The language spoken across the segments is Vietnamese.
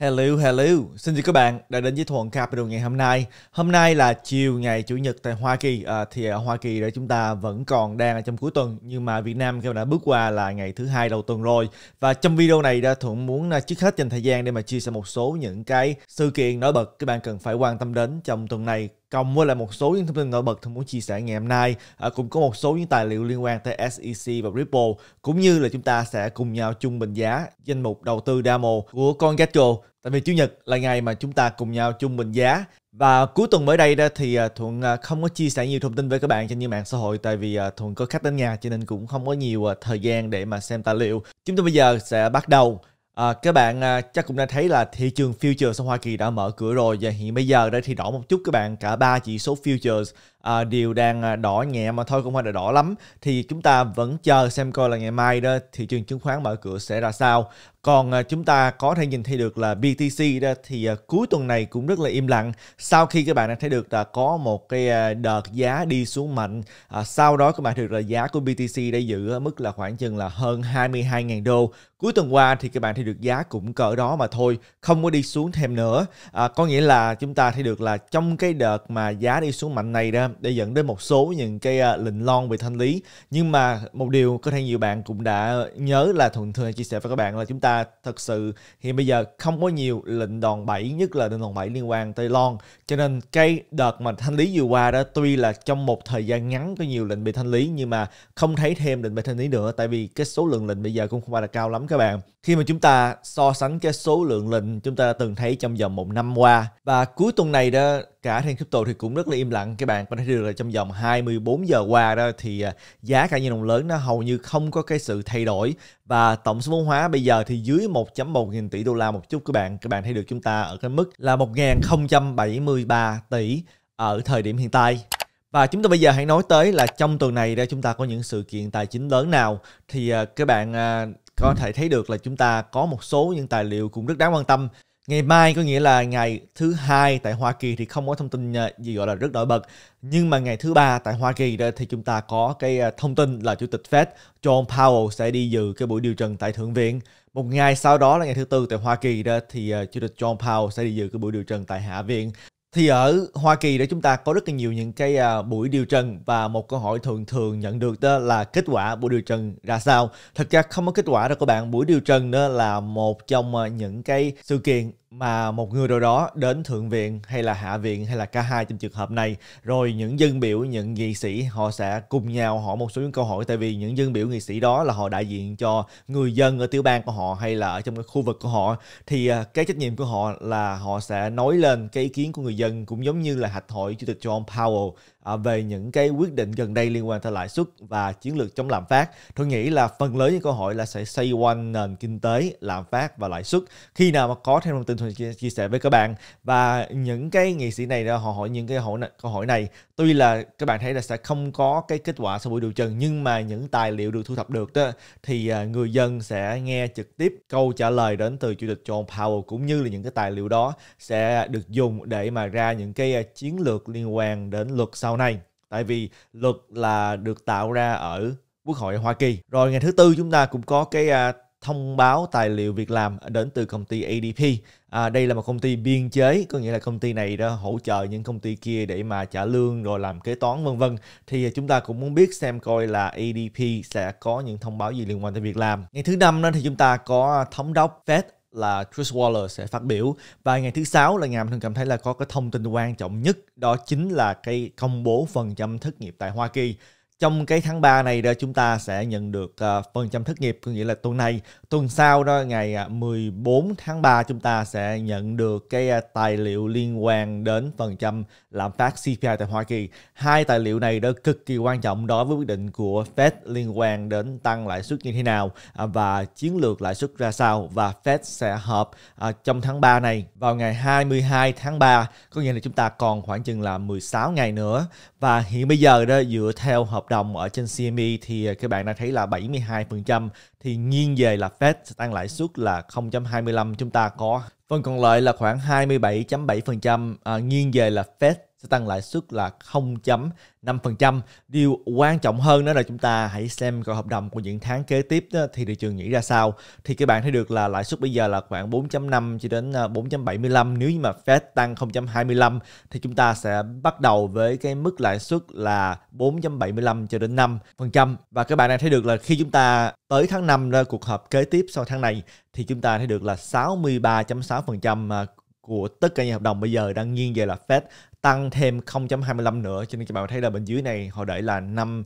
Hello, hello. Xin chào các bạn đã đến với Thuận Capital ngày hôm nay. Hôm nay là chiều ngày Chủ nhật tại Hoa Kỳ. À, thì ở Hoa Kỳ đó chúng ta vẫn còn đang ở trong cuối tuần nhưng mà Việt Nam các bạn đã bước qua là ngày thứ hai đầu tuần rồi. Và trong video này đã Thuận muốn à, trước hết dành thời gian để mà chia sẻ một số những cái sự kiện nổi bật các bạn cần phải quan tâm đến trong tuần này Cộng với lại một số những thông tin nổi bật tôi muốn chia sẻ ngày hôm nay à, cũng có một số những tài liệu liên quan tới SEC và Ripple cũng như là chúng ta sẽ cùng nhau chung bình giá danh mục đầu tư Damo của con Gacho tại vì chủ nhật là ngày mà chúng ta cùng nhau chung bình giá và cuối tuần mới đây đó thì à, thuận à, không có chia sẻ nhiều thông tin với các bạn trên những mạng xã hội tại vì à, thuận có khách đến nhà cho nên cũng không có nhiều thời gian để mà xem tài liệu chúng ta bây giờ sẽ bắt đầu À, các bạn à, chắc cũng đã thấy là thị trường futures ở Hoa Kỳ đã mở cửa rồi và hiện bây giờ đây thì đỏ một chút các bạn cả ba chỉ số futures à, ờ, đều đang ờ, đỏ nhẹ mà thôi cũng không phải là đỏ lắm thì chúng ta vẫn chờ xem coi là ngày mai đó thị trường chứng khoán mở cửa sẽ ra sao còn ờ, chúng ta có thể nhìn thấy được là BTC đó thì cuối tuần này cũng rất là im lặng sau khi các bạn đã thấy được là có một cái đợt giá đi xuống mạnh à, sau đó các bạn thấy được là giá của BTC đã giữ ở mức là khoảng chừng là hơn 22.000 đô cuối tuần qua thì các bạn thấy được giá cũng cỡ đó mà thôi không có đi xuống thêm nữa à, có nghĩa là chúng ta thấy được là trong cái đợt mà giá đi xuống mạnh này đó để dẫn đến một số những cái à, lệnh lon về thanh lý nhưng mà một điều có thể nhiều bạn cũng đã nhớ là thuận thường chia sẻ với các bạn là chúng ta thật sự hiện bây giờ không có nhiều lệnh đòn bẩy nhất là lệnh đòn bẩy liên quan tới lon cho nên cái đợt mà thanh lý vừa qua đó tuy là trong một thời gian ngắn có nhiều lệnh bị thanh lý nhưng mà không thấy thêm lệnh bị thanh lý nữa tại vì cái số lượng lệnh bây giờ cũng không phải là cao lắm các bạn khi mà chúng ta so sánh cái số lượng lệnh chúng ta đã từng thấy trong vòng một năm qua và cuối tuần này đó cả trên crypto thì cũng rất là im lặng các bạn có thể được là trong vòng 24 giờ qua đó thì à, giá cả nhiên đồng lớn nó hầu như không có cái sự thay đổi và tổng số vốn hóa bây giờ thì dưới 1.1 nghìn tỷ đô la một chút các bạn các bạn thấy được chúng ta ở cái mức là 1.073 tỷ ở thời điểm hiện tại và chúng ta bây giờ hãy nói tới là trong tuần này ra chúng ta có những sự kiện tài chính lớn nào thì à, các bạn à, có thể thấy được là chúng ta có một số những tài liệu cũng rất đáng quan tâm Ngày mai có nghĩa là ngày thứ hai tại Hoa Kỳ thì không có thông tin à, gì gọi là rất nổi bật. Nhưng mà ngày thứ ba tại Hoa Kỳ thì chúng ta có cái à, thông tin là Chủ tịch Fed John Powell sẽ đi dự cái buổi điều trần tại Thượng viện. Một ngày sau đó là ngày thứ tư tại Hoa Kỳ đó thì à, Chủ tịch John Powell sẽ đi dự cái buổi điều trần tại Hạ viện thì ở Hoa Kỳ đó chúng ta có rất là nhiều những cái à, buổi điều trần và một câu hỏi thường thường nhận được đó là kết quả buổi điều trần ra sao. Thật ra không có kết quả đâu các bạn, buổi điều trần đó là một trong à, những cái sự kiện mà một người nào đó đến thượng viện hay là hạ viện hay là cả hai trong trường hợp này rồi những dân biểu những nghị sĩ họ sẽ cùng nhau hỏi một số những câu hỏi tại vì những dân biểu nghị sĩ đó là họ đại diện cho người dân ở tiểu bang của họ hay là ở trong cái khu vực của họ thì à, cái trách nhiệm của họ là họ sẽ nói lên cái ý kiến của người dân cũng giống như là hạch hội chủ tịch John Powell À, về những cái quyết định gần đây liên quan tới lãi suất và chiến lược chống lạm phát. Tôi nghĩ là phần lớn những câu hỏi là sẽ xoay quanh nền kinh tế, lạm phát và lãi suất. Khi nào mà có thêm thông tin tôi chia, chia sẻ với các bạn và những cái nghị sĩ này họ hỏi những cái hỏi câu hỏi này. Tuy là các bạn thấy là sẽ không có cái kết quả sau buổi điều trần nhưng mà những tài liệu được thu thập được đó thì à, người dân sẽ nghe trực tiếp câu trả lời đến từ chủ tịch John Powell cũng như là những cái tài liệu đó sẽ được dùng để mà ra những cái à, chiến lược liên quan đến luật sau này tại vì luật là được tạo ra ở Quốc hội Hoa Kỳ. Rồi ngày thứ tư chúng ta cũng có cái à, thông báo tài liệu việc làm đến từ công ty ADP. À, đây là một công ty biên chế, có nghĩa là công ty này đã hỗ trợ những công ty kia để mà trả lương rồi làm kế toán vân vân. Thì chúng ta cũng muốn biết xem coi là ADP sẽ có những thông báo gì liên quan tới việc làm. Ngày thứ năm đó thì chúng ta có à, thống đốc Fed là Chris Waller sẽ phát biểu và ngày thứ sáu là ngày mình thường cảm thấy là có cái thông tin quan trọng nhất đó chính là cái công bố phần trăm thất nghiệp tại Hoa Kỳ trong cái tháng 3 này đó chúng ta sẽ nhận được uh, phần trăm thất nghiệp có nghĩa là tuần này tuần sau đó ngày 14 ờ, tháng 3 chúng ta sẽ nhận được cái uh, tài liệu liên quan đến phần trăm lạm phát CPI tại Hoa Kỳ hai tài liệu này đó cực kỳ quan trọng đối với quyết định của Fed liên quan đến tăng lãi suất như thế nào uh, và chiến lược lãi suất ra sao và Fed sẽ họp uh, trong tháng 3 này vào ngày 22 tháng 3 có nghĩa là chúng ta còn khoảng chừng là 16 ngày nữa và hiện bây giờ đó dựa theo hợp hợp đồng ở trên CME thì à, các bạn đang thấy là 72% thì nghiêng về là Fed tăng lãi suất là 0.25 chúng ta có Phần còn lại là khoảng 27.7% à, nghiêng về là Fed sẽ tăng lãi suất là 0.5%. Điều quan trọng hơn đó là chúng ta hãy xem coi hợp đồng của những tháng kế tiếp đó, thì thị trường nghĩ ra sao. Thì các bạn thấy được là lãi suất bây giờ là khoảng 4.5 cho đến 4.75. Ờ, Nếu như mà Fed tăng 0.25 thì chúng ta sẽ bắt đầu với cái mức lãi suất là 4.75 cho đến 5%. Và các bạn đang thấy được là khi chúng ta tới tháng 5 ra cuộc họp kế tiếp sau tháng này thì chúng ta thấy được là 63.6% ờ, của tất cả những hợp đồng bây giờ đang nghiêng về là Fed tăng thêm 0.25 nữa cho nên các bạn thấy là bên dưới này họ để là 5.0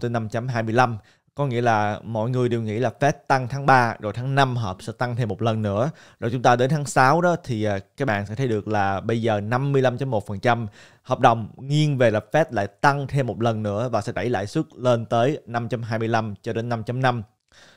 tới 5.25 có nghĩa là mọi người đều nghĩ là Fed tăng tháng 3 rồi tháng 5 họp sẽ tăng thêm một lần nữa rồi chúng ta đến tháng 6 đó thì à, các bạn sẽ thấy được là bây giờ 55.1% hợp đồng nghiêng về là Fed lại tăng thêm một lần nữa và sẽ đẩy lãi suất lên tới 5.25 cho đến 5.5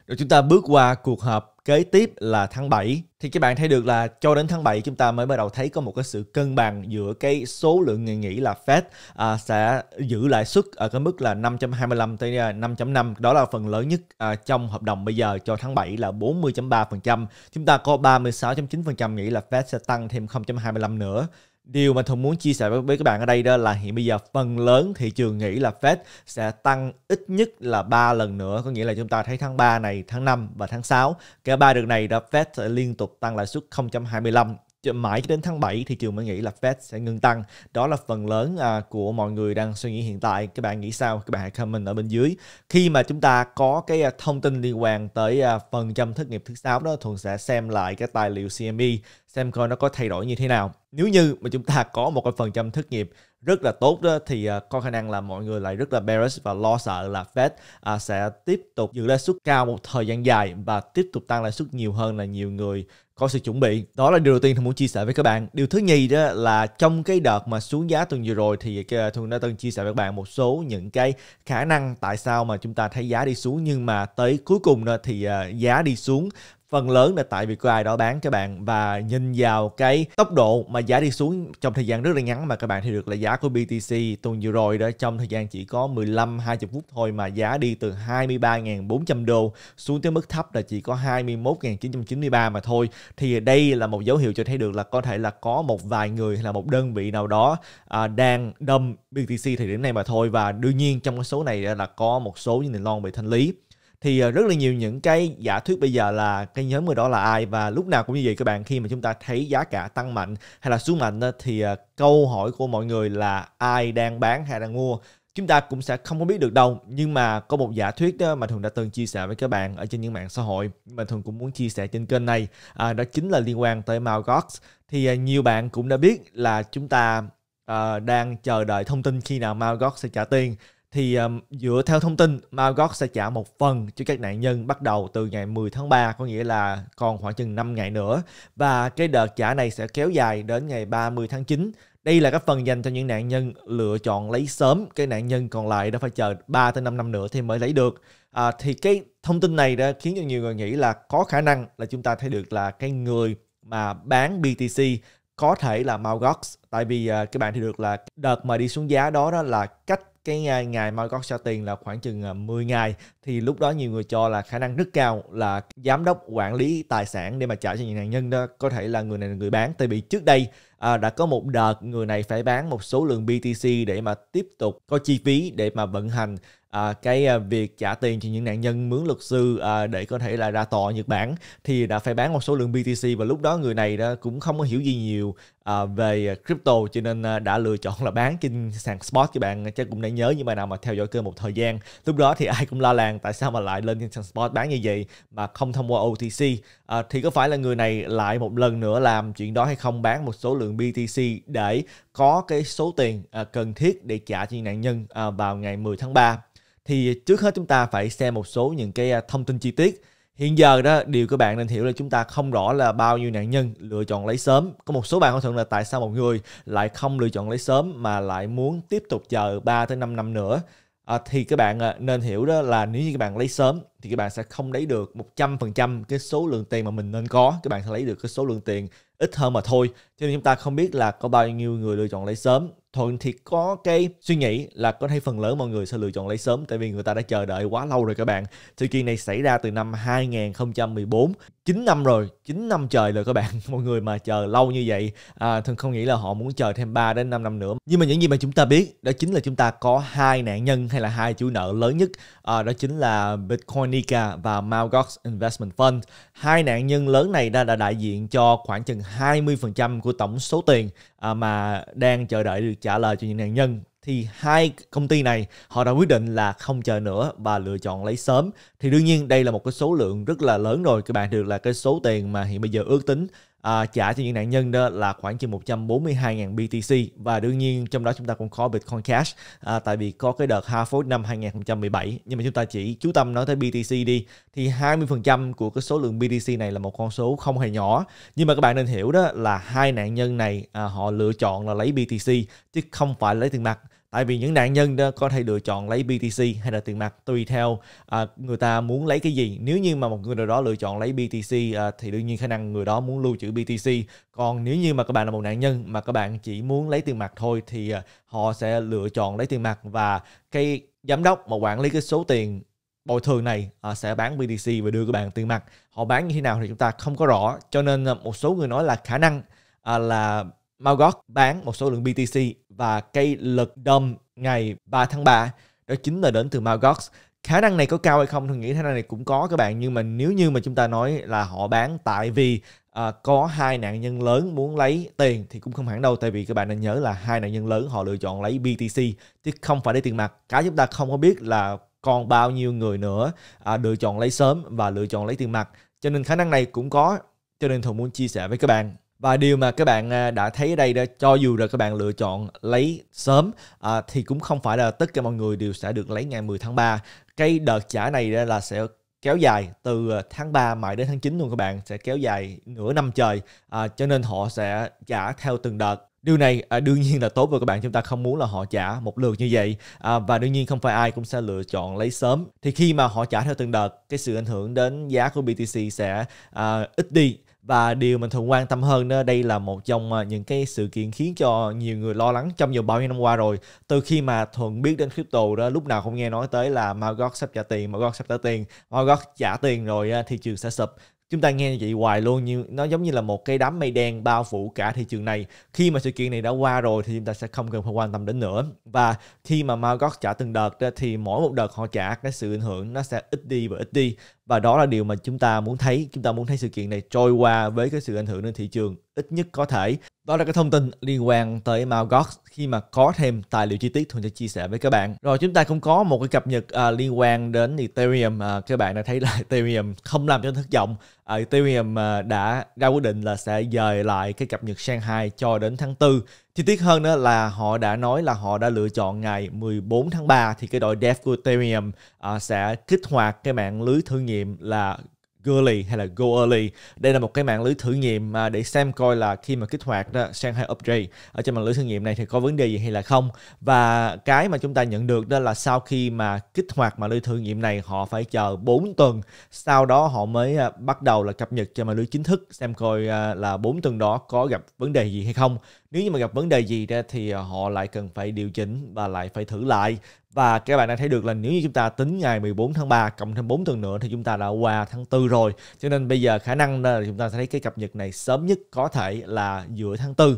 rồi chúng ta bước qua cuộc họp Kế tiếp là tháng 7 thì các bạn thấy được là cho đến tháng 7 chúng ta mới bắt đầu thấy có một cái sự cân bằng giữa cái số lượng người nghĩ là Fed à, sẽ giữ lãi suất ở cái mức là 5.25 tới 5.5 à, đó là phần lớn nhất à, trong hợp đồng bây giờ cho tháng 7 là 40.3%. Chúng ta có 36.9% nghĩ là Fed sẽ tăng thêm 0.25 nữa Điều mà Thùng muốn chia sẻ với các bạn ở đây đó là hiện bây giờ phần lớn thị trường nghĩ là Fed sẽ tăng ít nhất là 3 lần nữa, có nghĩa là chúng ta thấy tháng 3 này, tháng 5 và tháng 6. Cả ba đợt này đó Fed sẽ liên tục tăng lãi suất 0.25 mãi đến tháng 7 thị trường mới nghĩ là Fed sẽ ngừng tăng. Đó là phần lớn à, của mọi người đang suy nghĩ hiện tại. Các bạn nghĩ sao? Các bạn hãy comment ở bên dưới. Khi mà chúng ta có cái à, thông tin liên quan tới à, phần trăm thất nghiệp thứ sáu đó, thường sẽ xem lại cái tài liệu CME, xem coi nó có thay đổi như thế nào. Nếu như mà chúng ta có một cái phần trăm thất nghiệp rất là tốt đó thì à, có khả năng là mọi người lại rất là bearish và lo sợ là Fed à, sẽ tiếp tục giữ lãi suất cao một thời gian dài và tiếp tục tăng lãi suất nhiều hơn là nhiều người có sự chuẩn bị. Đó là điều đầu tiên tôi muốn chia sẻ với các bạn. Điều thứ nhì đó là trong cái đợt mà xuống giá tuần vừa rồi thì à, Thuận đã từng chia sẻ với các bạn một số những cái khả năng tại sao mà chúng ta thấy giá đi xuống nhưng mà tới cuối cùng thì giá đi xuống phần lớn là tại vì có ai đó bán các bạn và nhìn vào cái tốc độ mà giá đi xuống trong thời gian rất là ngắn mà các bạn thì được là giá của BTC tuần vừa rồi đó trong thời gian chỉ có 15 20 phút thôi mà giá đi từ 23.400 đô xuống tới mức thấp là chỉ có 21.993 mà thôi thì đây là một dấu hiệu cho thấy được là có thể là có một vài người hay là một đơn vị nào đó à, đang đâm BTC thời điểm này mà thôi và đương nhiên trong cái số này là có một số những long bị thanh lý thì ờ, rất là nhiều những cái giả thuyết bây giờ là cái nhóm người đó là ai và lúc nào cũng như vậy các bạn khi mà chúng ta thấy giá cả tăng mạnh hay là xuống mạnh thì ờ, câu hỏi của mọi người là ai đang bán hay đang mua chúng ta cũng sẽ không có biết được đâu nhưng mà có một giả thuyết đó mà thường đã từng chia sẻ với các bạn ở trên những mạng xã hội mà thường cũng muốn chia sẻ trên kênh này à, đó chính là liên quan tới Malgox thì à, nhiều bạn cũng đã biết là chúng ta à, đang chờ đợi thông tin khi nào Malgox sẽ trả tiền thì um, dựa theo thông tin Magog sẽ trả một phần cho các nạn nhân bắt đầu từ ngày 10 tháng 3 có nghĩa là còn khoảng chừng 5 ngày nữa và cái đợt trả này sẽ kéo dài đến ngày 30 tháng 9 đây là các phần dành cho những nạn nhân lựa chọn lấy sớm cái nạn nhân còn lại đã phải chờ 3 tới 5 năm nữa thì mới lấy được à, thì cái thông tin này đã khiến cho nhiều người nghĩ là có khả năng là chúng ta thấy được là cái người mà bán BTC có thể là Malgox tại vì uh, các bạn thì được là đợt mà đi xuống giá đó đó là cách cái ngày, ngày Mai Gót cho tiền là khoảng chừng 10 à, ngày thì lúc đó nhiều người cho là khả năng rất cao là giám đốc quản lý tài sản để mà trả cho những nạn nhân đó có thể là người này là người bán tại vì trước đây à, đã có một đợt người này phải bán một số lượng BTC để mà tiếp tục có chi phí để mà vận hành à, cái à, việc trả tiền cho những nạn nhân mướn luật sư à, để có thể là ra tòa Nhật Bản thì đã phải bán một số lượng BTC và lúc đó người này đó cũng không có hiểu gì nhiều à, về crypto cho nên à, đã lựa chọn là bán trên sàn spot các bạn chắc cũng đã nhớ như bài nào mà theo dõi kênh một thời gian lúc đó thì ai cũng la làng tại sao mà lại lên trên sàn spot bán như vậy mà không thông qua OTC à, thì có phải là người này lại một lần nữa làm chuyện đó hay không bán một số lượng BTC để có cái số tiền à, cần thiết để trả cho nạn nhân à, vào ngày 10 tháng 3 thì trước hết chúng ta phải xem một số những cái à, thông tin chi tiết Hiện giờ đó điều các bạn nên hiểu là chúng ta không rõ là bao nhiêu nạn nhân lựa chọn lấy sớm. Có một số bạn hỏi thường là tại sao một người lại không lựa chọn lấy sớm mà lại muốn tiếp tục chờ 3 tới 5 năm nữa. À, thì các bạn à, nên hiểu đó là nếu như các bạn lấy sớm thì các bạn sẽ không lấy được 100% cái số lượng tiền mà mình nên có. Các bạn sẽ lấy được cái số lượng tiền ít hơn mà thôi cho nên chúng ta không biết là có bao nhiêu người lựa chọn lấy sớm thuận thì có cái suy nghĩ là có thể phần lớn mọi người sẽ lựa chọn lấy sớm tại vì người ta đã chờ đợi quá lâu rồi các bạn sự kiện này xảy ra từ năm 2014 9 năm rồi 9 năm trời rồi các bạn mọi người mà chờ lâu như vậy à, thường không nghĩ là họ muốn chờ thêm 3 đến 5 năm nữa nhưng mà những gì mà chúng ta biết đó chính là chúng ta có hai nạn nhân hay là hai chủ nợ lớn nhất à, đó chính là Bitcoinica và Mt. Investment Fund hai nạn nhân lớn này đã, đã đại diện cho khoảng chừng 20% của tổng số tiền à, mà đang chờ đợi được trả lời cho những nạn nhân thì hai công ty này họ đã quyết định là không chờ nữa và lựa chọn lấy sớm thì đương nhiên đây là một cái số lượng rất là lớn rồi các bạn được là cái số tiền mà hiện bây giờ ước tính à, trả cho những nạn nhân đó là khoảng chừng 142.000 BTC và đương nhiên trong đó chúng ta cũng có Bitcoin Cash à, tại vì có cái đợt Harvard năm 2017 nhưng mà chúng ta chỉ chú tâm nói tới BTC đi thì 20% của cái số lượng BTC này là một con số không hề nhỏ nhưng mà các bạn nên hiểu đó là hai nạn nhân này à, họ lựa chọn là lấy BTC chứ không phải lấy tiền mặt tại vì những nạn nhân đó có thể lựa chọn lấy BTC hay là tiền mặt tùy theo à, người ta muốn lấy cái gì nếu như mà một người nào đó lựa chọn lấy BTC à, thì đương nhiên khả năng người đó muốn lưu trữ BTC còn nếu như mà các bạn là một nạn nhân mà các bạn chỉ muốn lấy tiền mặt thôi thì à, họ sẽ lựa chọn lấy tiền mặt và cái giám đốc mà quản lý cái số tiền bồi thường này à, sẽ bán BTC và đưa các bạn tiền mặt họ bán như thế nào thì chúng ta không có rõ cho nên à, một số người nói là khả năng à, là Margot bán một số lượng BTC và cây lật đâm ngày 3 tháng 3 đó chính là đến từ Magox khả năng này có cao hay không tôi nghĩ khả năng này cũng có các bạn nhưng mà nếu như mà chúng ta nói là họ bán tại vì à, có hai nạn nhân lớn muốn lấy tiền thì cũng không hẳn đâu tại vì các bạn nên nhớ là hai nạn nhân lớn họ lựa chọn lấy BTC chứ không phải lấy tiền mặt cả chúng ta không có biết là còn bao nhiêu người nữa à, lựa chọn lấy sớm và lựa chọn lấy tiền mặt cho nên khả năng này cũng có cho nên thường muốn chia sẻ với các bạn và điều mà các bạn à, đã thấy ở đây đó cho dù là các bạn lựa chọn lấy sớm à, thì cũng không phải là tất cả mọi người đều sẽ được lấy ngày 10 tháng 3 cái đợt trả này là sẽ kéo dài từ à, tháng 3 mãi đến tháng 9 luôn các bạn sẽ kéo dài nửa năm trời à, cho nên họ sẽ trả theo từng đợt Điều này à, đương nhiên là tốt với các bạn chúng ta không muốn là họ trả một lượt như vậy à, và đương nhiên không phải ai cũng sẽ lựa chọn lấy sớm thì khi mà họ trả theo từng đợt cái sự ảnh hưởng đến giá của BTC sẽ à, ít đi và điều mình thường quan tâm hơn đó đây là một trong ờ, những cái sự kiện khiến cho nhiều người lo lắng trong nhiều bao nhiêu năm qua rồi từ khi mà thuận biết đến crypto đó lúc nào không nghe nói tới là Margot sắp trả tiền Margot sắp trả tiền Margot trả tiền rồi ờ, thị trường sẽ sụp chúng ta nghe như vậy hoài luôn như nó giống như là một cái đám mây đen bao phủ cả thị trường này khi mà sự kiện này đã qua rồi thì chúng ta sẽ không cần phải quan tâm đến nữa và khi mà Margot trả từng đợt thì mỗi một đợt họ trả cái sự ảnh hưởng nó sẽ ít đi và ít đi và đó là điều mà chúng ta muốn thấy chúng ta muốn thấy sự kiện này trôi qua với cái sự ảnh hưởng đến thị trường ít nhất có thể đó là cái thông tin liên quan tới Malgox khi mà có thêm tài liệu chi tiết thường sẽ chia sẻ với các bạn rồi chúng ta cũng có một cái cập nhật à, liên quan đến Ethereum à, các bạn đã thấy là Ethereum không làm cho thất vọng uh, Ethereum ờ, đã ra quyết định là sẽ dời lại cái cập nhật sang Shanghai cho đến tháng 4. Chi tiết hơn nữa là họ đã nói là họ đã lựa chọn ngày 14 tháng 3 thì cái đội dev của Ethereum ờ, sẽ kích hoạt cái mạng lưới thử nghiệm là Gully hay là Go Early. Đây là một cái mạng lưới thử nghiệm mà để xem coi là khi mà kích hoạt đó, hay Upgrade ở trên mạng lưới thử nghiệm này thì có vấn đề gì hay là không. Và cái mà chúng ta nhận được đó là sau khi mà kích hoạt mạng lưới thử nghiệm này họ phải chờ 4 tuần. Sau đó họ mới à, bắt đầu là cập nhật cho mạng lưới chính thức xem coi à, là 4 tuần đó có gặp vấn đề gì hay không nếu như mà gặp vấn đề gì ra thì ờ, họ lại cần phải điều chỉnh và lại phải thử lại và các bạn đã thấy được là nếu như chúng ta tính ngày 14 tháng 3 cộng thêm 4 tuần nữa thì chúng ta đã qua tháng 4 rồi cho nên bây giờ khả năng là chúng ta sẽ thấy cái cập nhật này sớm nhất có thể là giữa tháng 4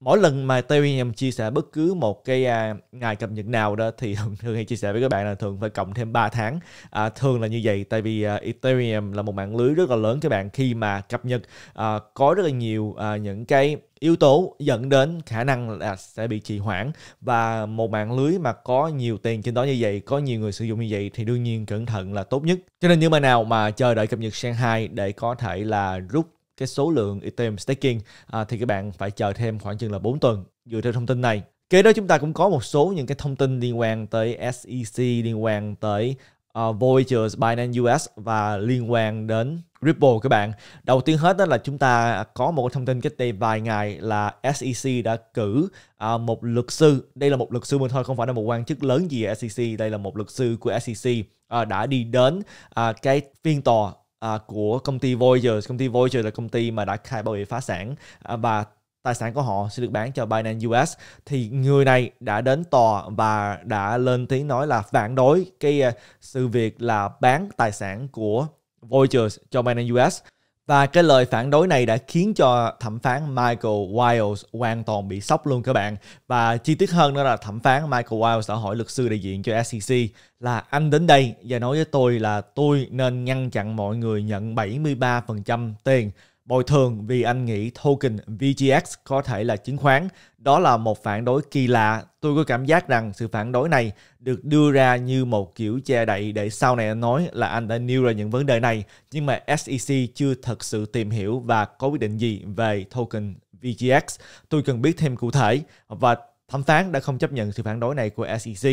mỗi lần mà Terry William chia sẻ bất cứ một cái à, ngày cập nhật nào đó thì thường, thường hay chia sẻ với các bạn là thường phải cộng thêm 3 tháng à, thường là như vậy tại vì à, Ethereum là một mạng lưới rất là lớn các bạn khi mà cập nhật à, có rất là nhiều à, những cái yếu tố dẫn đến khả năng là sẽ bị trì hoãn và một mạng lưới mà có nhiều tiền trên đó như vậy có nhiều người sử dụng như vậy thì đương nhiên cẩn thận là tốt nhất cho nên như bạn nào mà chờ đợi cập nhật Shanghai để có thể là rút cái số lượng Ethereum staking à, thì các bạn phải chờ thêm khoảng chừng là 4 tuần dựa theo thông tin này. Kế đó chúng ta cũng có một số những cái thông tin liên quan tới SEC, liên quan tới uh, à, Voyager Binance US và liên quan đến Ripple các bạn. Đầu tiên hết đó là chúng ta có một thông tin cách đây vài ngày là SEC đã cử uh, một luật sư. Đây là một luật sư mà thôi, không phải là một quan chức lớn gì ở SEC. Đây là một luật sư của SEC uh, à, đã đi đến uh, cái phiên tòa à, của công ty Voyager. Công ty Voyager là công ty mà đã khai báo bị phá sản à, và tài sản của họ sẽ được bán cho Binance US thì người này đã đến tòa và đã lên tiếng nói là phản đối cái à, sự việc là bán tài sản của Voyager cho Binance US và cái lời phản đối này đã khiến cho thẩm phán Michael Wiles hoàn toàn bị sốc luôn các bạn. Và chi tiết hơn đó là thẩm phán Michael Wiles đã hỏi luật sư đại diện cho SEC là anh đến đây và nói với tôi là tôi nên ngăn chặn mọi người nhận 73% tiền bồi thường vì anh nghĩ token VGX có thể là chứng khoán. Đó là một phản đối kỳ lạ. Tôi có cảm giác rằng sự phản đối này được đưa ra như một kiểu che đậy để sau này anh nói là anh đã nêu ra những vấn đề này, nhưng mà SEC chưa thật sự tìm hiểu và có quyết định gì về token VGX. Tôi cần biết thêm cụ thể và thẩm phán đã không chấp nhận sự phản đối này của SEC.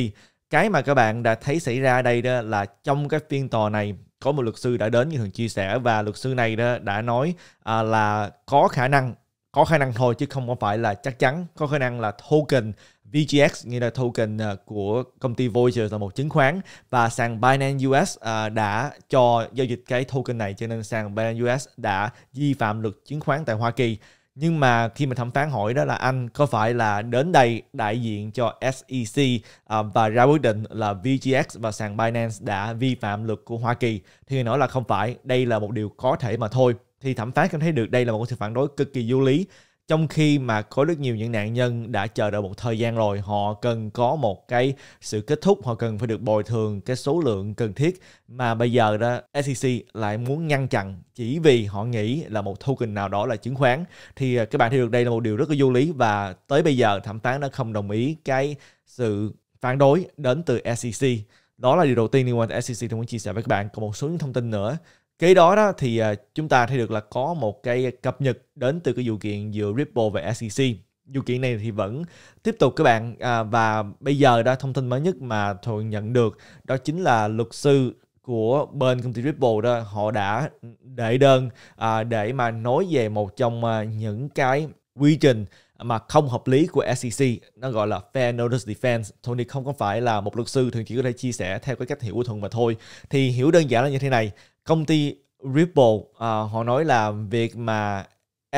Cái mà các bạn đã thấy xảy ra đây đó là trong cái phiên tòa này có một luật sư đã đến như thường chia sẻ và luật sư này đã, đã nói à, là có khả năng có khả năng thôi chứ không có phải là chắc chắn có khả năng là token VGX nghĩa là token à, của công ty Voyager là một chứng khoán và sàn Binance US à, đã cho giao dịch cái token này cho nên sàn Binance US đã vi phạm luật chứng khoán tại Hoa Kỳ nhưng mà khi mà thẩm phán hỏi đó là anh có phải là đến đây đại diện cho SEC uh, à, và ra quyết định là VGX và sàn Binance đã vi phạm luật của Hoa Kỳ thì người nói là không phải đây là một điều có thể mà thôi thì thẩm phán cảm thấy được đây là một sự phản đối cực kỳ vô lý trong khi mà có rất nhiều những nạn nhân đã chờ đợi một thời gian rồi họ cần có một cái sự kết thúc họ cần phải được bồi thường cái số lượng cần thiết mà bây giờ đó SEC lại muốn ngăn chặn chỉ vì họ nghĩ là một token nào đó là chứng khoán thì à, các bạn thấy được đây là một điều rất là vô lý và tới bây giờ thẩm phán đã không đồng ý cái sự phản đối đến từ SEC đó là điều đầu tiên liên quan tới SEC tôi muốn chia sẻ với các bạn còn một số những thông tin nữa Kế đó đó thì à, chúng ta thấy được là có một cái cập nhật đến từ cái vụ kiện giữa Ripple và SEC. Vụ kiện này thì vẫn tiếp tục các bạn à, và bây giờ đó thông tin mới nhất mà tôi nhận được đó chính là luật sư của bên công ty Ripple đó họ đã đệ đơn à, để mà nói về một trong à, những cái quy trình mà không hợp lý của SEC nó gọi là fair notice defense Tony không có phải là một luật sư thường chỉ có thể chia sẻ theo cái cách hiểu của thuận mà thôi thì hiểu đơn giản là như thế này công ty Ripple à, họ nói là việc mà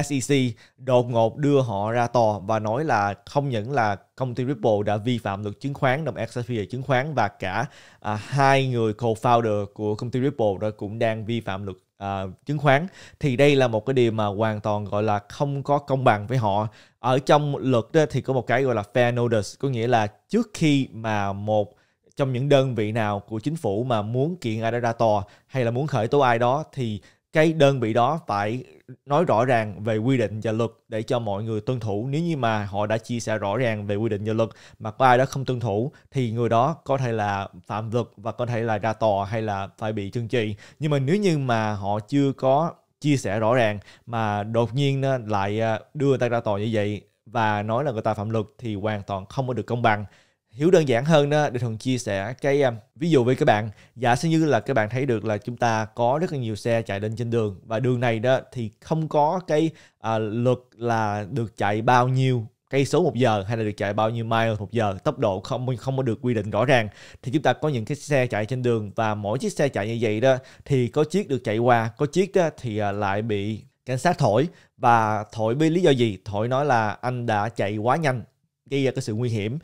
SEC đột ngột đưa họ ra tòa và nói là không những là công ty Ripple đã vi phạm luật chứng khoán đồng SFP chứng khoán và cả à, hai người co-founder của công ty Ripple đó cũng đang vi phạm luật à, chứng khoán thì đây là một cái điều mà hoàn toàn gọi là không có công bằng với họ ở trong luật đó thì có một cái gọi là fair notice có nghĩa là trước khi mà một trong những đơn vị nào của chính phủ mà muốn kiện ai đó ra tòa hay là muốn khởi tố ai đó thì cái đơn vị đó phải nói rõ ràng về quy định và luật để cho mọi người tuân thủ nếu như mà họ đã chia sẻ rõ ràng về quy định và luật mà có ai đó không tuân thủ thì người đó có thể là phạm luật và có thể là ra tòa hay là phải bị trừng trị nhưng mà nếu như mà họ chưa có chia sẻ rõ ràng mà đột nhiên ờ, lại ờ, đưa người ta ra tòa như vậy và nói là người ta phạm luật thì hoàn toàn không có được công bằng hiểu đơn giản hơn đó để thường chia sẻ cái à, ví dụ với các bạn giả sử như là các bạn thấy được là chúng ta có rất là nhiều xe chạy lên trên đường và đường này đó thì không có cái uh, luật là được chạy bao nhiêu cây số một giờ hay là được chạy bao nhiêu mile một giờ tốc độ không không có được quy định rõ ràng thì chúng ta có những cái xe chạy trên đường và mỗi chiếc xe chạy như vậy đó thì có chiếc được chạy qua có chiếc đó thì uh, lại bị cảnh sát thổi và thổi với lý do gì thổi nói là anh đã chạy quá nhanh gây ra cái sự nguy hiểm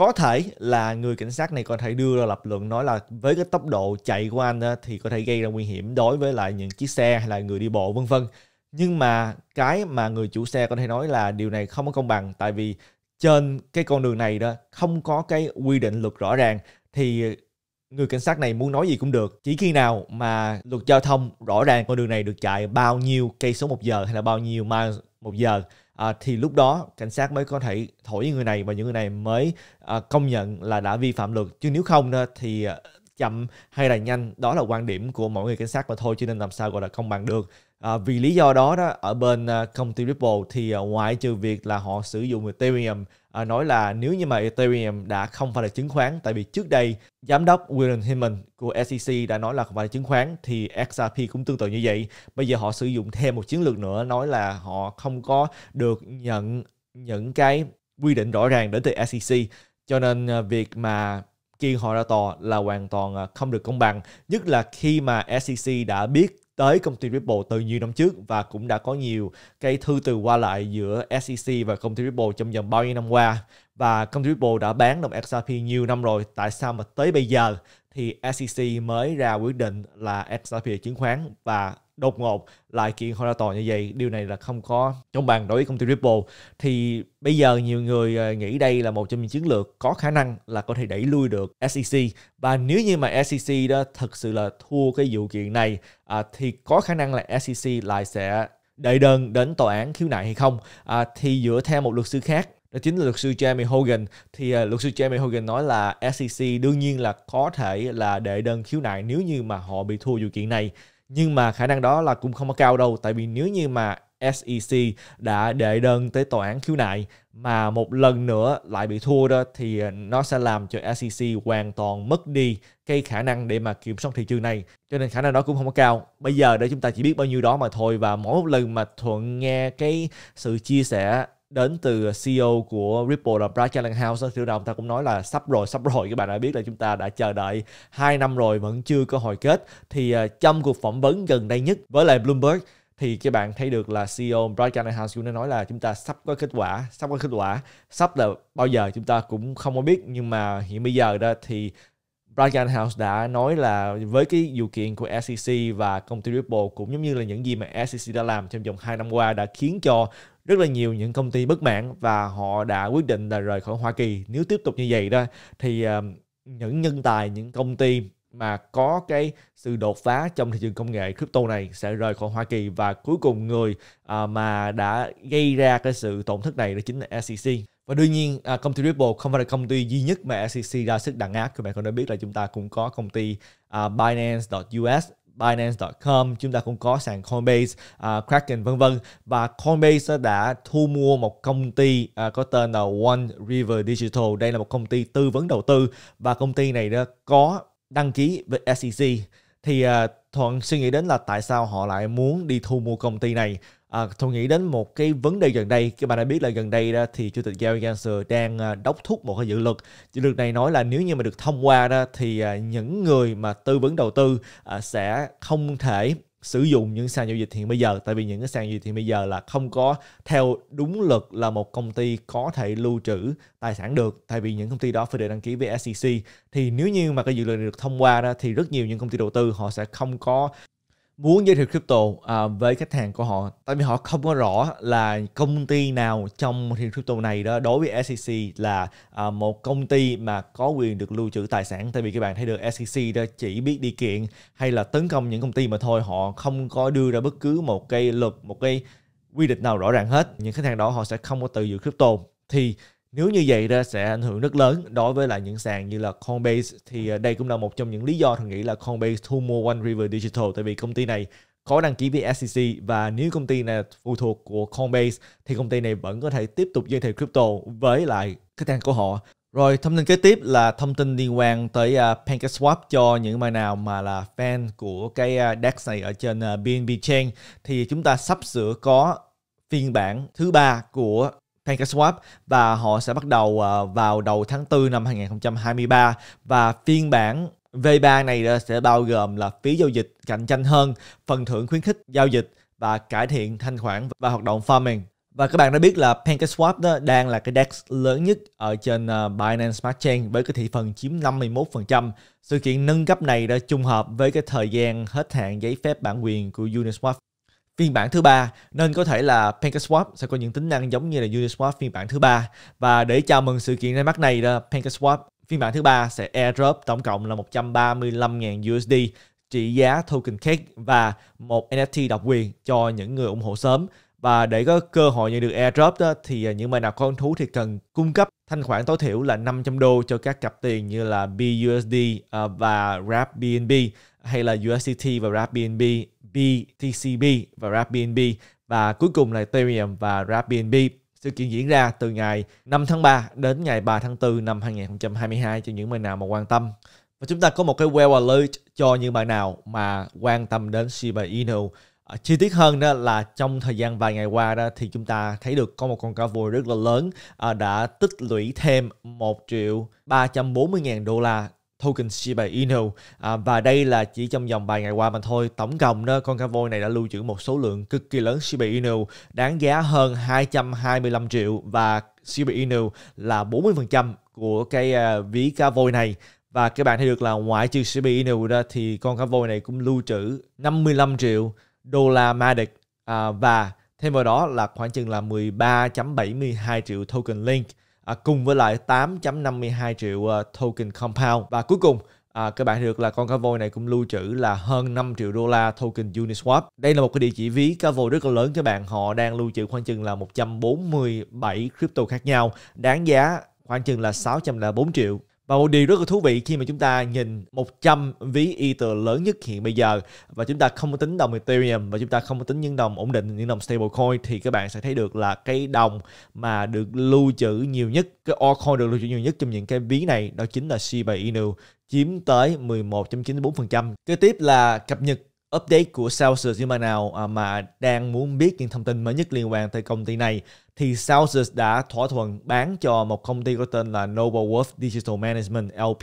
có thể là người cảnh sát này có thể đưa ra lập luận nói là với cái tốc độ chạy của anh á, thì có thể gây ra nguy hiểm đối với lại những chiếc xe hay là người đi bộ vân vân nhưng mà cái mà người chủ xe có thể nói là điều này không có công bằng tại vì trên cái con đường này đó không có cái quy định luật rõ ràng thì người cảnh sát này muốn nói gì cũng được chỉ khi nào mà luật giao thông rõ ràng con đường này được chạy bao nhiêu cây số một giờ hay là bao nhiêu miles một giờ à, thì lúc đó cảnh sát mới có thể thổi những người này và những người này mới à, công nhận là đã vi phạm luật chứ nếu không thì à, chậm hay là nhanh đó là quan điểm của mọi người cảnh sát mà thôi cho nên làm sao gọi là công bằng được à, vì lý do đó đó ở bên à, công ty Ripple thì à, ngoại trừ việc là họ sử dụng Ethereum à, nói là nếu như mà Ethereum đã không phải là chứng khoán tại vì trước đây giám đốc William Hillman của SEC đã nói là không phải là chứng khoán thì XRP cũng tương tự như vậy. Bây giờ họ sử dụng thêm một chiến lược nữa nói là họ không có được nhận những cái quy định rõ ràng đến từ SEC cho nên ờ, việc mà kiên họ ra tòa là hoàn toàn ờ, không được công bằng nhất là khi mà SEC đã biết tới công ty Ripple từ nhiều năm trước và cũng đã có nhiều cái thư từ qua lại giữa SEC và công ty Ripple trong vòng bao nhiêu năm qua và công ty Ripple đã bán đồng XRP nhiều năm rồi tại sao mà tới bây giờ thì SEC mới ra quyết định là XRP chứng khoán và đột ngột lại kiện Honda tòa như vậy điều này là không có trong bàn đối với công ty Ripple thì bây giờ nhiều người ờ, nghĩ đây là một trong những chiến lược có khả năng là có thể đẩy lui được SEC và nếu như mà SEC đó thực sự là thua cái vụ kiện này à, thì có khả năng là SEC lại sẽ đệ đơn đến tòa án khiếu nại hay không à, thì dựa theo một luật sư khác đó chính là luật sư Jamie Hogan thì uh, luật sư Jamie Hogan nói là SEC đương nhiên là có thể là đệ đơn khiếu nại nếu như mà họ bị thua vụ kiện này nhưng mà khả năng đó là cũng không có cao đâu tại vì nếu như mà SEC đã đệ đơn tới tòa án khiếu nại mà một lần nữa lại bị thua đó thì nó sẽ làm cho SEC hoàn toàn mất đi cái khả năng để mà kiểm soát thị trường này cho nên khả năng đó cũng không có cao bây giờ để chúng ta chỉ biết bao nhiêu đó mà thôi và mỗi một lần mà thuận nghe cái sự chia sẻ đến từ CEO của Ripple là Brad Gellinghouse thưa ông ta cũng nói là sắp rồi sắp rồi các bạn đã biết là chúng ta đã chờ đợi 2 năm rồi vẫn chưa có hồi kết thì à, trong cuộc phỏng vấn gần đây nhất với lại Bloomberg thì các bạn thấy được là CEO Brad Gellinghouse cũng đã nói là chúng ta sắp có kết quả, sắp có kết quả, sắp là bao giờ chúng ta cũng không có biết nhưng mà hiện bây giờ đó thì Brad House đã nói là với cái điều kiện của SEC và công ty Ripple cũng giống như là những gì mà SEC đã làm trong vòng 2 năm qua đã khiến cho rất là nhiều những công ty bất mãn và họ đã quyết định là rời khỏi Hoa Kỳ nếu tiếp tục như vậy đó thì ờ, những nhân tài những công ty mà có cái sự đột phá trong thị trường công nghệ crypto này sẽ rời khỏi Hoa Kỳ và cuối cùng người ờ, mà đã gây ra cái sự tổn thất này đó chính là SEC và đương nhiên à, công ty Ripple không phải là công ty duy nhất mà SEC ra sức đàn áp các bạn còn đã biết là chúng ta cũng có công ty à, ờ, Binance.us Binance.com, chúng ta cũng có sàn Coinbase, uh, Kraken vân vân và Coinbase đã thu mua một công ty uh, có tên là One River Digital. Đây là một công ty tư vấn đầu tư và công ty này đã có đăng ký với SEC. Thì uh, Thuận suy nghĩ đến là tại sao họ lại muốn đi thu mua công ty này À, tôi nghĩ đến một cái vấn đề gần đây, các bạn đã biết là gần đây đó thì chủ tịch Gary Gensler đang à, đốc thúc một cái dự luật. Dự luật này nói là nếu như mà được thông qua đó thì à, những người mà tư vấn đầu tư à, sẽ không thể sử dụng những sàn giao dịch hiện bây giờ tại vì những cái sàn giao dịch hiện bây giờ là không có theo đúng luật là một công ty có thể lưu trữ tài sản được tại vì những công ty đó phải được đăng ký với SEC thì nếu như mà cái dự luật này được thông qua đó thì rất nhiều những công ty đầu tư họ sẽ không có muốn giới thiệu crypto à, với khách hàng của họ tại vì họ không có rõ là công ty nào trong thị trường crypto này đó đối với SEC là à, một công ty mà có quyền được lưu trữ tài sản tại vì các bạn thấy được SEC đó chỉ biết đi kiện hay là tấn công những công ty mà thôi họ không có đưa ra bất cứ một cái luật một cái quy định nào rõ ràng hết những khách hàng đó họ sẽ không có tự giữ crypto thì nếu như vậy ra sẽ ảnh hưởng rất lớn đối với lại những sàn như là Coinbase thì à, đây cũng là một trong những lý do thường nghĩ là Coinbase thu mua One River Digital tại vì công ty này có đăng ký với SEC và nếu công ty này phụ thuộc của Coinbase thì công ty này vẫn có thể tiếp tục giới thiệu crypto với lại khách hàng của họ. Rồi thông tin kế tiếp là thông tin liên quan tới uh, PancakeSwap cho những bài nào mà là fan của cái uh, à, DEX này ở trên uh, BNB Chain thì chúng ta sắp sửa có phiên bản thứ ba của hay swap và họ sẽ bắt đầu ờ, vào đầu tháng 4 năm 2023 và phiên bản V3 này sẽ bao gồm là phí giao dịch cạnh tranh hơn, phần thưởng khuyến khích giao dịch và cải thiện thanh khoản và hoạt động farming. Và các bạn đã biết là PancakeSwap đó đang là cái DEX lớn nhất ở trên ờ, Binance Smart Chain với cái thị phần chiếm 51%. Sự kiện nâng cấp này đã trùng hợp với cái thời gian hết hạn giấy phép bản quyền của Uniswap phiên bản thứ ba nên có thể là PancakeSwap sẽ có những tính năng giống như là Uniswap phiên bản thứ ba và để chào mừng sự kiện ra mắt này PancakeSwap phiên bản thứ ba sẽ airdrop tổng cộng là 135.000 USD trị giá token cake và một NFT độc quyền cho những người ủng hộ sớm và để có cơ hội nhận được airdrop đó, thì những bạn nào có hứng thú thì cần cung cấp thanh khoản tối thiểu là 500 đô cho các cặp tiền như là BUSD ờ, và Wrapped BNB hay là USDT và Wrapped BNB BTCB và RapBNB và cuối cùng là Ethereum và RapBNB. Sự kiện diễn ra từ ngày 5 tháng 3 đến ngày 3 tháng 4 năm 2022 cho những bạn nào mà quan tâm. Và chúng ta có một cái well alert cho những bạn nào mà quan tâm đến Shiba Inu. À, chi tiết hơn đó là trong thời gian vài ngày qua đó thì chúng ta thấy được có một con cá voi rất là lớn à, đã tích lũy thêm 1 triệu 340 ngàn đô la token Shiba Inu à, và đây là chỉ trong vòng vài ngày qua mà thôi tổng cộng đó con cá voi này đã lưu trữ một số lượng cực kỳ lớn Shiba Inu đáng giá hơn 225 triệu và Shiba Inu là 40% của cái uh, ví cá voi này và các bạn thấy được là ngoại trừ Shiba Inu ra thì con cá voi này cũng lưu trữ 55 triệu đô la Matic à, và thêm vào đó là khoảng chừng là 13.72 triệu token link à, cùng với lại 8.52 triệu uh, token compound và cuối cùng À, các bạn được là con cá voi này cũng lưu trữ là hơn 5 triệu đô la token Uniswap. Đây là một cái địa chỉ ví cá voi rất là lớn các bạn. Họ đang lưu trữ khoảng chừng là 147 crypto khác nhau, đáng giá khoảng chừng là 604 triệu. Và một điều rất là thú vị khi mà chúng ta nhìn 100 ví Ether lớn nhất hiện bây giờ và chúng ta không có tính đồng Ethereum và chúng ta không có tính những đồng ổn định, những đồng stablecoin thì các bạn sẽ thấy được là cái đồng mà được lưu trữ nhiều nhất, cái altcoin được lưu trữ nhiều nhất trong những cái ví này đó chính là Shiba Inu chiếm tới 11.94%. Kế tiếp là cập nhật update của Celsius như mà nào à, mà đang muốn biết những thông tin mới nhất liên quan tới công ty này thì Celsius đã thỏa thuận bán cho một công ty có tên là Noble Wolf Digital Management LP.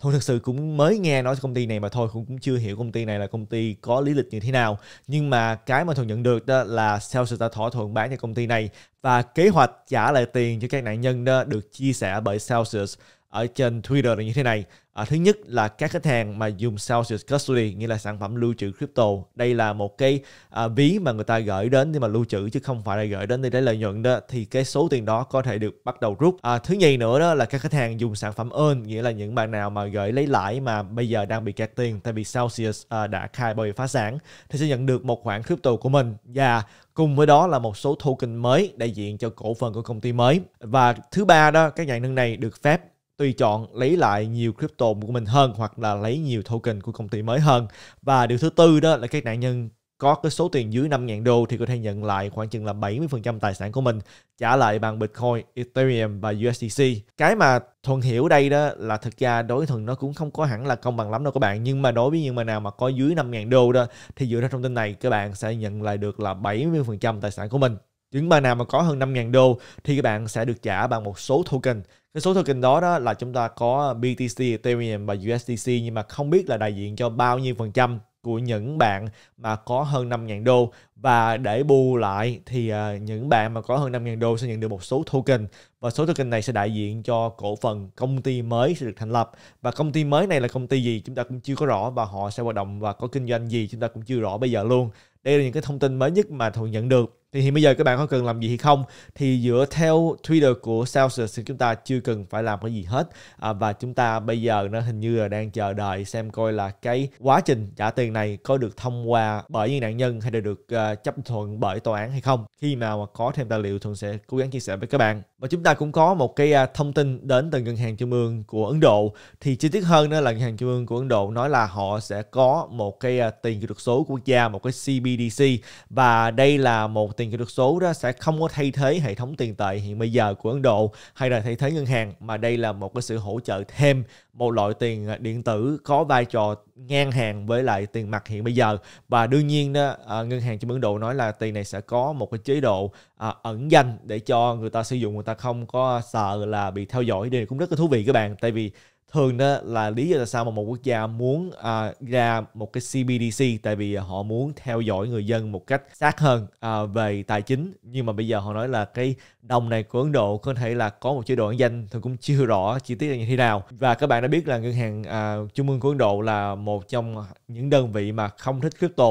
Thôi thực sự cũng mới nghe nói công ty này mà thôi cũng chưa hiểu công ty này là công ty có lý lịch như thế nào. Nhưng mà cái mà Thuận nhận được đó là Celsius đã thỏa thuận bán cho công ty này và kế hoạch trả lại tiền cho các nạn nhân đó được chia sẻ bởi Celsius ở trên Twitter là như thế này. À, thứ nhất là các khách hàng mà dùng Celsius Custody nghĩa là sản phẩm lưu trữ crypto. Đây là một cái à, ví mà người ta gửi đến để mà lưu trữ chứ không phải là gửi đến để lấy lợi nhuận đó thì cái số tiền đó có thể được bắt đầu rút. À, thứ nhì nữa đó là các khách hàng dùng sản phẩm earn nghĩa là những bạn nào mà gửi lấy lãi mà bây giờ đang bị kẹt tiền tại vì Celsius à, đã khai bởi phá sản thì sẽ nhận được một khoản crypto của mình và cùng với đó là một số token mới đại diện cho cổ phần của công ty mới. Và thứ ba đó các nhà nâng này được phép tùy chọn lấy lại nhiều crypto của mình hơn hoặc là lấy nhiều token của công ty mới hơn. Và điều thứ tư đó là các nạn nhân có cái số tiền dưới 5.000 đô thì có thể nhận lại khoảng chừng là 70% tài sản của mình trả lại bằng Bitcoin, Ethereum và USDC. Cái mà thuận hiểu đây đó là thực ra đối với Thuần nó cũng không có hẳn là công bằng lắm đâu các bạn nhưng mà đối với những mà nào mà có dưới 5.000 đô đó thì dựa theo thông tin này các bạn sẽ nhận lại được là 70% tài sản của mình. Những bạn nào mà có hơn 5.000 đô thì các bạn sẽ được trả bằng một số token. Cái số token đó đó là chúng ta có BTC, Ethereum và USDC nhưng mà không biết là đại diện cho bao nhiêu phần trăm của những bạn mà có hơn 5.000 đô và để bù lại thì uh, những bạn mà có hơn 5.000 đô sẽ nhận được một số token và số token này sẽ đại diện cho cổ phần công ty mới sẽ được thành lập và công ty mới này là công ty gì chúng ta cũng chưa có rõ và họ sẽ hoạt động và có kinh doanh gì chúng ta cũng chưa rõ bây giờ luôn đây là những cái thông tin mới nhất mà thuận nhận được thì hiện bây giờ các bạn có cần làm gì hay không thì dựa theo Twitter của Celsius thì chúng ta chưa cần phải làm cái gì hết à, và chúng ta bây giờ nó hình như là đang chờ đợi xem coi là cái quá trình trả tiền này có được thông qua bởi những nạn nhân hay là được uh, chấp thuận bởi tòa án hay không khi mà có thêm tài liệu thuận sẽ cố gắng chia sẻ với các bạn và chúng ta cũng có một cái uh, thông tin đến từ ngân hàng trung ương của Ấn Độ thì chi tiết hơn đó là ngân hàng trung ương của Ấn Độ nói là họ sẽ có một cái uh, tiền kỹ thuật số của quốc gia một cái CBDC và đây là một tiền kỹ thuật số đó sẽ không có thay thế hệ thống tiền tệ hiện bây giờ của Ấn Độ hay là thay thế ngân hàng mà đây là một cái sự hỗ trợ thêm một loại tiền à, điện tử có vai trò ngang hàng với lại tiền mặt hiện bây giờ và đương nhiên đó à, ngân hàng trên Ấn độ nói là tiền này sẽ có một cái chế độ à, ẩn danh để cho người ta sử dụng người ta không có sợ là bị theo dõi đây cũng rất là thú vị các bạn tại vì thường đó là lý do tại sao mà một quốc gia muốn à, ra một cái CBDC tại vì à, họ muốn theo dõi người dân một cách sát hơn à, về tài chính nhưng mà bây giờ họ nói là cái đồng này của Ấn Độ có thể là có một chế độ ẩn danh thì cũng chưa rõ chi tiết là như thế nào và các bạn đã biết là ngân hàng à, trung ương của Ấn Độ là một trong những đơn vị mà không thích crypto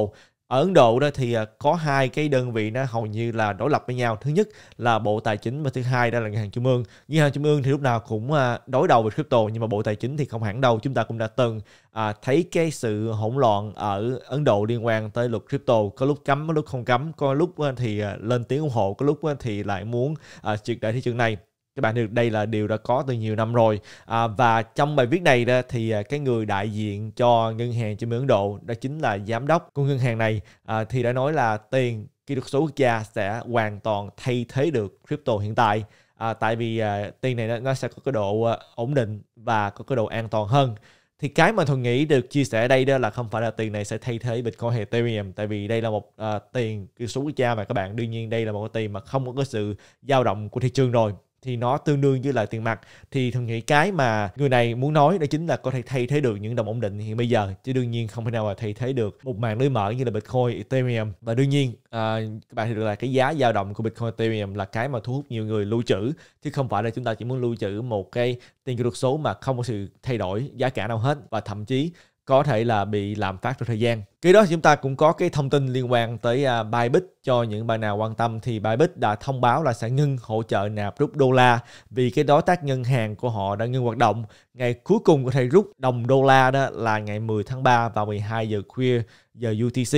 ở Ấn Độ đó thì à, có hai cái đơn vị nó hầu như là đối lập với nhau thứ nhất là Bộ Tài chính và thứ hai đó là ngân hàng trung ương ngân hàng trung ương thì lúc nào cũng à, đối đầu với crypto nhưng mà Bộ Tài chính thì không hẳn đâu chúng ta cũng đã từng à, thấy cái sự hỗn loạn ở Ấn Độ liên quan tới luật crypto có lúc cấm có lúc không cấm có lúc thì lên tiếng ủng hộ có lúc thì lại muốn triệt để thị trường này các bạn được đây là điều đã có từ nhiều năm rồi à, và trong bài viết này đó thì à, cái người đại diện cho ngân hàng trên ương Ấn Độ đó chính là giám đốc của ngân hàng này à, thì đã nói là tiền kỹ thuật số quốc gia sẽ hoàn toàn thay thế được crypto hiện tại à, tại vì à, tiền này nó sẽ có cái độ à, ổn định và có cái độ an toàn hơn thì cái mà thuần nghĩ được chia sẻ đây đó là không phải là tiền này sẽ thay thế bitcoin hay ethereum tại vì đây là một uh, tiền số quốc gia mà các bạn đương nhiên đây là một cái tiền mà không có cái sự dao động của thị trường rồi thì nó tương đương như là tiền mặt thì thường nghĩ cái mà người này muốn nói đó chính là có thể thay thế được những đồng ổn định hiện bây giờ chứ đương nhiên không thể nào mà thay thế được một mạng lưới mở như là bitcoin ethereum và đương nhiên à, các bạn thì được là cái giá dao động của bitcoin ethereum là cái mà thu hút nhiều người lưu trữ chứ không phải là chúng ta chỉ muốn lưu trữ một cái tiền kỹ thuật số mà không có sự thay đổi giá cả nào hết và thậm chí có thể là bị làm phát theo thời gian. Cái đó chúng ta cũng có cái thông tin liên quan tới uh, Bybit cho những bạn nào quan tâm thì Bybit đã thông báo là sẽ ngưng hỗ trợ nạp rút đô la vì cái đối tác ngân hàng của họ đã ngưng hoạt động. Ngày cuối cùng có thể rút đồng đô la đó là ngày 10 tháng 3 vào 12 giờ khuya giờ UTC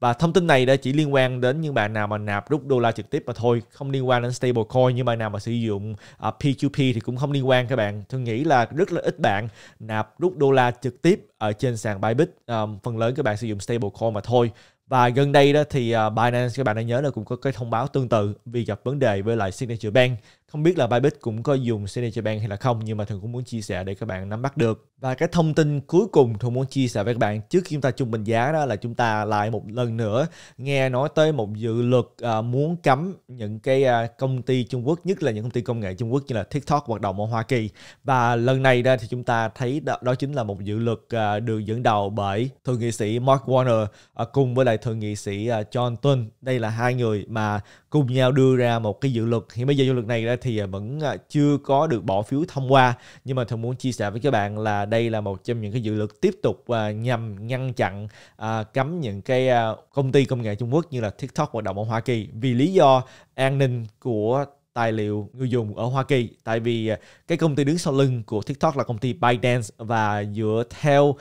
và thông tin này đã chỉ liên quan đến những bạn nào mà nạp rút đô la trực tiếp mà thôi không liên quan đến stablecoin như bạn nào mà sử dụng uh, à, P2P thì cũng không liên quan các bạn tôi nghĩ là rất là ít bạn nạp rút đô la trực tiếp ở trên sàn Bybit um, phần lớn các bạn sử dụng stablecoin mà thôi và gần đây đó thì uh, Binance các bạn đã nhớ là cũng có cái thông báo tương tự vì gặp vấn đề với lại Signature Bank không biết là Bybit cũng có dùng Signature Bank hay là không nhưng mà thường cũng muốn chia sẻ để các bạn nắm bắt được. Và cái thông tin cuối cùng thường muốn chia sẻ với các bạn trước khi chúng ta chung bình giá đó là chúng ta lại một lần nữa nghe nói tới một dự luật à, muốn cấm những cái à, công ty Trung Quốc nhất là những công ty công nghệ Trung Quốc như là TikTok hoạt động ở Hoa Kỳ. Và lần này ra thì chúng ta thấy đó, đó chính là một dự luật à, được dẫn đầu bởi thượng nghị sĩ Mark Warner cùng với lại thượng nghị sĩ John Tun. Đây là hai người mà cùng nhau đưa ra một cái dự luật. Hiện bây giờ dự luật này ra thì à, vẫn à, chưa có được bỏ phiếu thông qua nhưng mà thường muốn chia sẻ với các bạn là đây là một trong những cái dự luật tiếp tục à, nhằm ngăn chặn cấm những cái công ty công nghệ Trung Quốc như là TikTok hoạt động ở Hoa Kỳ vì lý do an ninh của tài liệu người dùng ở Hoa Kỳ tại vì cái công ty đứng sau lưng của TikTok là công ty ByteDance và dựa theo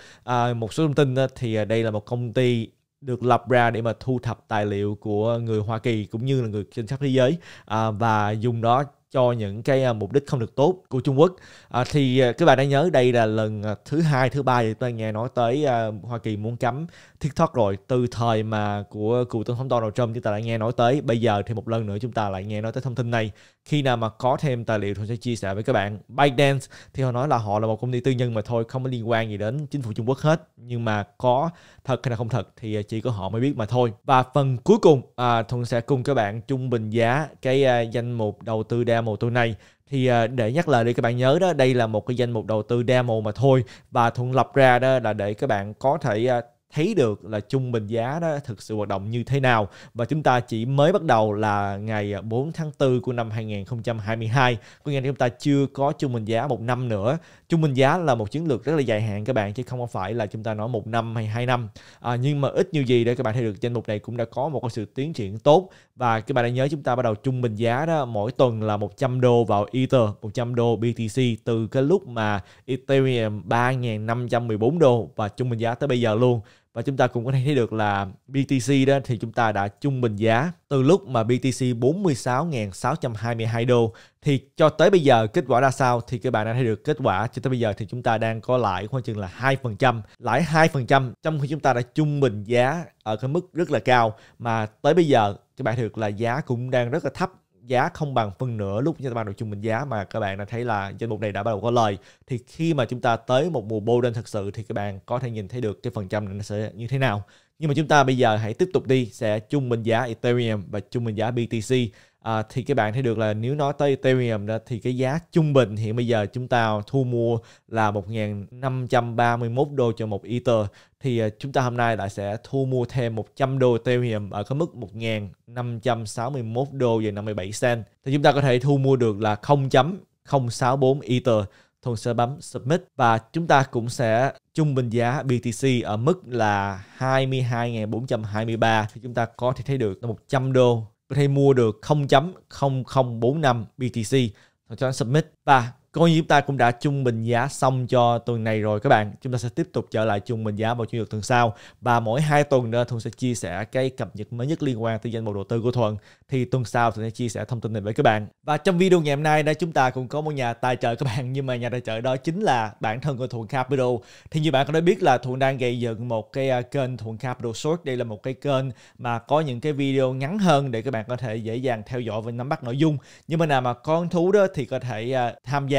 một số thông tin thì đây là một công ty được lập ra để mà thu thập tài liệu của người Hoa Kỳ cũng như là người trên khắp thế giới à, và dùng đó cho những cái à, mục đích không được tốt của Trung Quốc à, thì à, các bạn đã nhớ đây là lần à, thứ hai thứ ba thì tôi nghe nói tới uh, Hoa Kỳ muốn cấm TikTok rồi từ thời mà của cựu tổng thống Donald Trump chúng ta đã nghe nói tới bây giờ thì một lần nữa chúng ta lại nghe nói tới thông tin này khi nào mà có thêm tài liệu tôi sẽ chia sẻ với các bạn ByteDance thì họ nói là họ là một công ty tư nhân mà thôi không có liên quan gì đến chính phủ Trung Quốc hết nhưng mà có thật hay là không thật thì chỉ có họ mới biết mà thôi và phần cuối cùng à, Thuận sẽ cùng các bạn trung bình giá cái uh, danh mục đầu tư đa demo tool này thì à, để nhắc lại để các bạn nhớ đó đây là một cái danh mục đầu tư demo mà thôi và thuận lập ra đó là để các bạn có thể à, thấy được là trung bình giá đó thực sự hoạt động như thế nào và chúng ta chỉ mới bắt đầu là ngày 4 tháng 4 của năm 2022 có nghĩa là chúng ta chưa có trung bình giá một năm nữa trung bình giá là một chiến lược rất là dài hạn các bạn chứ không phải là chúng ta nói một năm hay hai năm à, nhưng mà ít như gì để các bạn thấy được trên mục này cũng đã có một sự tiến triển tốt và các bạn đã nhớ chúng ta bắt đầu trung bình giá đó mỗi tuần là 100 đô vào Ether 100 đô BTC từ cái lúc mà Ethereum 3.514 đô và trung bình giá tới bây giờ luôn và chúng ta cũng có thể thấy được là BTC đó thì chúng ta đã trung bình giá từ lúc mà BTC 46.622 đô thì cho tới bây giờ kết quả ra sao thì các bạn đã thấy được kết quả cho tới bây giờ thì chúng ta đang có lãi khoảng chừng là 2% lãi 2% trong khi chúng ta đã trung bình giá ở cái mức rất là cao mà tới bây giờ các bạn thấy được là giá cũng đang rất là thấp giá không bằng phân nửa lúc chúng ta ban đầu chung bình giá mà các bạn đã thấy là danh mục này đã bắt đầu có lời thì khi mà chúng ta tới một mùa bô đơn thật sự thì các bạn có thể nhìn thấy được cái phần trăm này nó sẽ như thế nào nhưng mà chúng ta bây giờ hãy tiếp tục đi sẽ chung bình giá Ethereum và chung bình giá BTC à, thì các bạn thấy được là nếu nói tới Ethereum đó thì cái giá trung bình hiện bây giờ chúng ta thu mua là 1.531 đô cho một Ether thì à, chúng ta hôm nay lại sẽ thu mua thêm 100 đô Ethereum ở cái mức 1.561 đô và 57 cent thì chúng ta có thể thu mua được là 0.064 Ether Thuần sẽ bấm Submit và chúng ta cũng sẽ trung bình giá BTC ở mức là 22.423 thì chúng ta có thể thấy được 100 đô có thể mua được 0.0045 BTC cho anh submit và Coi như chúng ta cũng đã trung bình giá xong cho tuần này rồi các bạn. Chúng ta sẽ tiếp tục trở lại trung bình giá vào chủ nhật tuần sau. Và mỗi hai tuần nữa Thuận sẽ chia sẻ cái cập nhật mới nhất liên quan tới danh mục đầu tư của Thuận. Thì tuần sau Thuận sẽ chia sẻ thông tin này với các bạn. Và trong video ngày hôm nay đó chúng ta cũng có một nhà tài trợ các bạn. Nhưng mà nhà tài trợ đó chính là bản thân của Thuận Capital. Thì như bạn có đã biết là Thuận đang gây dựng một cái à, kênh Thuận Capital Short. Đây là một cái kênh mà có những cái video ngắn hơn để các bạn có thể dễ dàng theo dõi và nắm bắt nội dung. Nhưng mà nào mà con thú đó thì có thể à, tham gia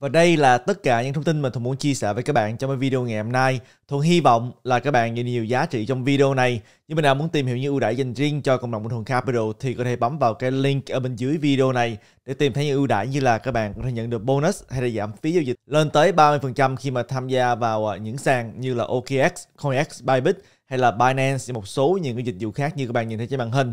Và đây là tất cả những thông tin mà Thuận muốn chia sẻ với các bạn trong video ngày hôm nay. Thuận hy vọng là các bạn nhận nhiều giá trị trong video này. Nếu bạn nào muốn tìm hiểu những ưu đãi dành riêng cho cộng đồng của Thuận Capital thì có thể bấm vào cái link ở bên dưới video này để tìm thấy những ưu đãi như là các bạn có thể nhận được bonus hay là giảm phí giao dịch lên tới 30% khi mà tham gia vào à, những sàn như là OKX, CoinX, Bybit hay là Binance và một số những cái dịch vụ khác như các bạn nhìn thấy trên màn hình